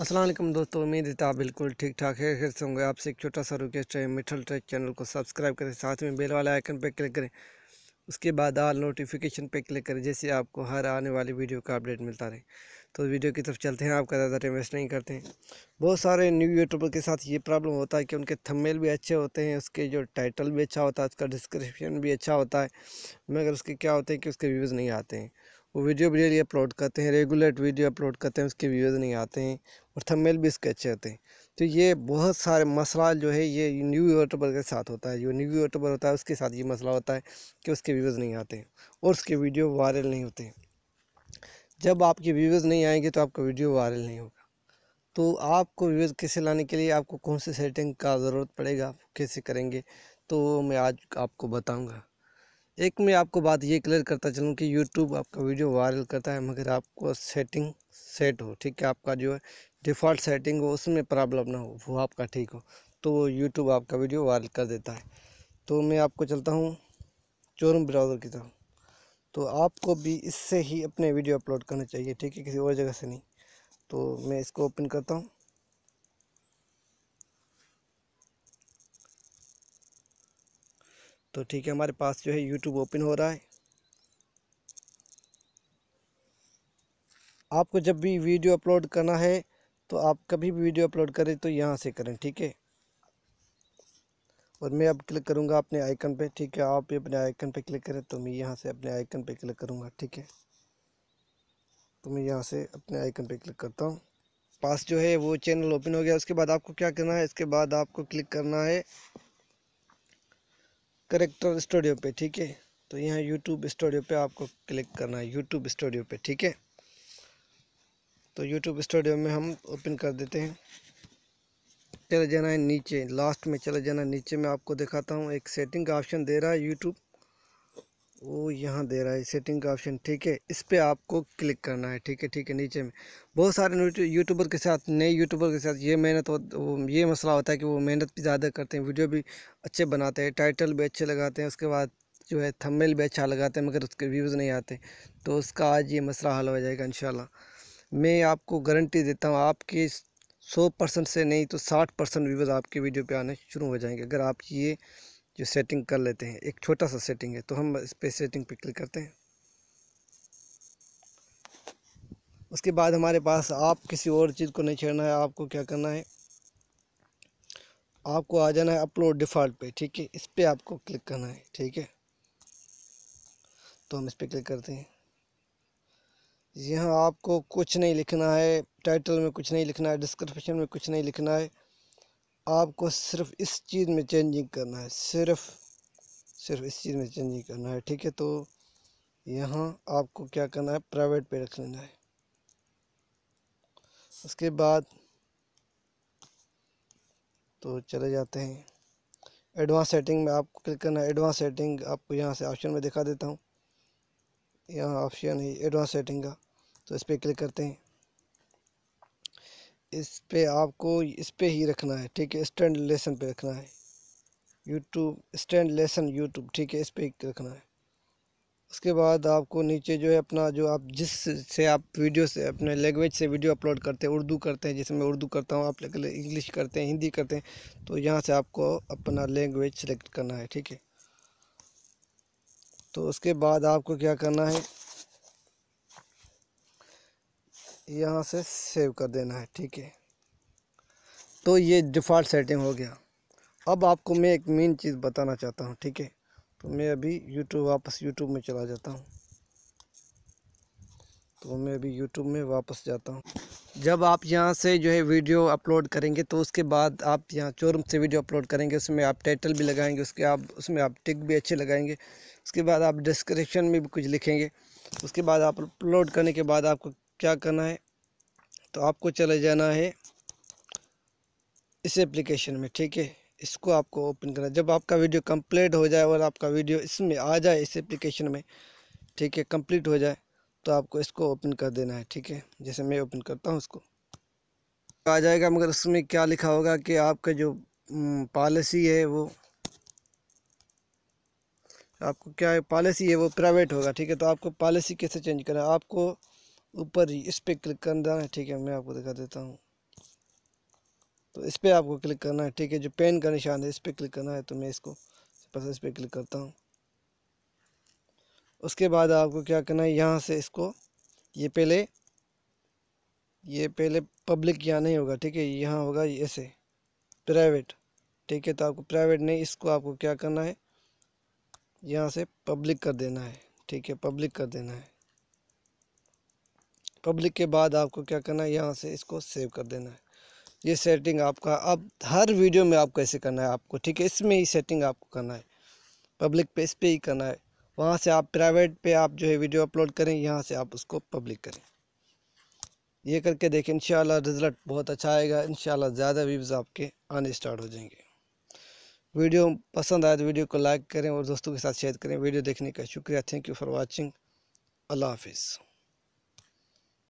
असलम दोस्तों उम्मीद है आप बिल्कुल ठीक ठाक है फिर से होंगे आपसे एक छोटा सा रिक्वेस्ट है मिठल ट्रैक चैनल को सब्सक्राइब करें साथ में बेल वाले आइकन पर क्लिक करें उसके बाद आल नोटिफिकेशन पे क्लिक करें जैसे आपको हर आने वाली वीडियो का अपडेट मिलता रहे तो वीडियो की तरफ चलते हैं आपका ज़्यादा टाइम वेस्ट नहीं करते हैं बहुत सारे न्यू यूट्यूबर के साथ ये प्रॉब्लम होता है कि उनके थंबनेल भी अच्छे होते हैं उसके जो टाइटल भी अच्छा होता है उसका डिस्क्रिप्शन भी अच्छा होता है मगर उसके क्या होते हैं कि उसके व्यूज़ नहीं आते हैं वो वीडियो डेली अपलोड करते हैं रेगुलर वीडियो अपलोड करते हैं उसके व्यूज़ नहीं आते हैं और थंबनेल भी इसके अच्छे होते हैं तो ये बहुत सारे मसला जो है ये न्यू यूट्यूबर के साथ होता है जो न्यू यूट्यूबर होता है उसके साथ ये मसला होता है कि उसके व्यूज़ नहीं आते और उसके वीडियो वायरल नहीं होते जब आपके व्यूज़ नहीं आएंगे तो आपका वीडियो वायरल नहीं होगा तो आपको व्यूज़ कैसे लाने के लिए आपको कौन से सेटिंग का ज़रूरत पड़ेगा कैसे करेंगे तो मैं आज आपको बताऊँगा एक मैं आपको बात ये क्लियर करता चलूँ कि यूट्यूब आपका वीडियो वायरल करता है मगर आपको सेटिंग सेट हो ठीक है आपका जो है डिफ़ॉल्ट सेटिंग हो उसमें प्रॉब्लम ना हो वो आपका ठीक हो तो यूट्यूब आपका वीडियो वायरल कर देता है तो मैं आपको चलता हूँ चोरम ब्राउज़र की तरफ तो आपको भी इससे ही अपने वीडियो अपलोड करने चाहिए ठीक है किसी और जगह से नहीं तो मैं इसको ओपन करता हूँ तो ठीक है हमारे पास जो है यूट्यूब ओपन हो रहा है आपको जब भी वीडियो अपलोड करना है तो आप कभी भी वीडियो अपलोड करें तो यहाँ से करें ठीक है और मैं अब क्लिक करूँगा अपने आइकन पे ठीक है आप भी अपने आइकन पे क्लिक करें तो मैं यहाँ से अपने आइकन पे क्लिक करूँगा ठीक है तो मैं यहाँ से अपने आइकन पे क्लिक करता हूँ पास जो है वो चैनल ओपन हो गया उसके बाद आपको क्या करना है इसके बाद आपको क्लिक करना है करेक्टर स्टूडियो पे ठीक है तो यहाँ यूट्यूब स्टूडियो पे आपको क्लिक करना है यूट्यूब स्टूडियो पे ठीक है तो यूट्यूब स्टूडियो में हम ओपन कर देते हैं चले जाना है नीचे लास्ट में चले जाना नीचे में आपको दिखाता हूँ एक सेटिंग का ऑप्शन दे रहा है यूट्यूब वो यहाँ दे रहा है सेटिंग का ऑप्शन ठीक है इस पर आपको क्लिक करना है ठीक है ठीक है नीचे में बहुत सारे यूट्यूबर के साथ नए यूट्यूबर के साथ ये मेहनत ये मसला होता है कि वो मेहनत भी ज़्यादा करते हैं वीडियो भी अच्छे बनाते हैं टाइटल भी अच्छे लगाते हैं उसके बाद जो है थंबनेल भी अच्छा लगाते हैं मगर उसके व्यूज़ नहीं आते तो उसका आज ये मसला हल हो जाएगा इन मैं आपको गारंटी देता हूँ आपके सौ परसेंट से नहीं तो साठ परसेंट व्यूज़ आपके वीडियो पर आने शुरू हो जाएंगे अगर आप ये जो सेटिंग कर लेते हैं एक छोटा सा सेटिंग है तो हम इस पर सेटिंग पे क्लिक करते हैं उसके बाद हमारे पास आप किसी और चीज़ को नहीं छेड़ना है आपको क्या करना है आपको आ जाना है अपलोड डिफ़ॉल्ट पे ठीक है इस पर आपको क्लिक करना है ठीक है तो हम इस पर क्लिक करते हैं यहाँ आपको कुछ नहीं लिखना है टाइटल में कुछ नहीं लिखना है डिस्क्रिप्शन में कुछ नहीं लिखना है आपको सिर्फ इस चीज़ में चेंजिंग करना है सिर्फ सिर्फ इस चीज़ में चेंजिंग करना है ठीक है तो यहाँ आपको क्या करना है प्राइवेट पे रख लेना है उसके बाद तो चले जाते हैं एडवांस सेटिंग में आपको क्लिक करना है एडवांस सेटिंग आपको यहाँ से ऑप्शन में दिखा देता हूँ यहाँ ऑप्शन है एडवांस सेटिंग का तो इस पर क्लिक करते हैं इस पर आपको इस पर ही रखना है ठीक है स्टैंड लेसन पे रखना है यूट्यूब स्टैंड लेसन यूट्यूब ठीक है इस पर रखना है उसके बाद आपको नीचे जो है अपना जो आप जिस से आप वीडियो से अपने लैंग्वेज से वीडियो अपलोड करते हैं उर्दू करते हैं जैसे मैं उर्दू करता हूँ आप इंग्लिश करते हैं हिंदी करते हैं तो यहाँ से आपको अपना लैंग्वेज सेलेक्ट करना है ठीक है तो उसके बाद आपको क्या करना है यहाँ से सेव कर देना है ठीक है तो ये डिफ़ॉल्ट सेटिंग हो गया अब आपको मैं एक मेन चीज़ बताना चाहता हूँ ठीक है तो मैं अभी YouTube वापस YouTube में चला जाता हूँ तो मैं अभी यूट्यूब में वापस जाता हूँ जब आप यहाँ से जो है वीडियो अपलोड करेंगे तो उसके बाद आप यहाँ चोरम से वीडियो अपलोड करेंगे उसमें आप टाइटल भी लगाएंगे उसके आप उसमें आप टिक भी अच्छे लगाएंगे उसके बाद आप डिस्क्रिप्शन में भी कुछ लिखेंगे उसके बाद आप अपलोड करने के बाद आपको क्या करना है तो आपको चले जाना है इस एप्लीकेशन में ठीक है इसको आपको ओपन करना जब आपका वीडियो कंप्लीट हो जाए और आपका वीडियो इसमें आ जाए इस एप्लीकेशन में ठीक है कंप्लीट हो जाए तो आपको इसको ओपन कर देना है ठीक है जैसे मैं ओपन करता हूँ उसको आ जाएगा मगर उसमें क्या लिखा होगा कि आपका जो पॉलिसी है वो आपको क्या है पॉलिसी है वो प्राइवेट होगा ठीक है तो आपको पॉलिसी कैसे चेंज करना है आपको ऊपर ही इस पर क्लिक करना है ठीक है मैं आपको दिखा देता हूँ तो इस पर आपको क्लिक करना है ठीक है जो पेन का निशान है इस पर क्लिक करना है तो मैं इसको बस इस पर क्लिक करता हूँ उसके बाद आपको क्या करना है यहाँ से इसको ये पहले ये पहले पब्लिक यहाँ नहीं होगा ठीक है यहाँ होगा ऐसे प्राइवेट ठीक है तो आपको प्राइवेट नहीं इसको आपको क्या करना है यहाँ से पब्लिक कर देना है ठीक है पब्लिक कर देना है पब्लिक के बाद आपको क्या करना है यहाँ से इसको सेव कर देना है ये सेटिंग आपका अब हर वीडियो में आप कैसे करना है आपको ठीक है इसमें ही सेटिंग आपको करना है पब्लिक पे इस पर ही करना है वहाँ से आप प्राइवेट पे आप जो है वीडियो अपलोड करें यहाँ से आप उसको पब्लिक करें ये करके देखें इन रिज़ल्ट बहुत अच्छा आएगा इन ज़्यादा व्यूज़ आपके आने स्टार्ट हो जाएंगे वीडियो पसंद आए तो वीडियो को लाइक करें और दोस्तों के साथ शेयर करें वीडियो देखने का शुक्रिया थैंक यू फॉर वॉचिंग अल्लाह हाफिज़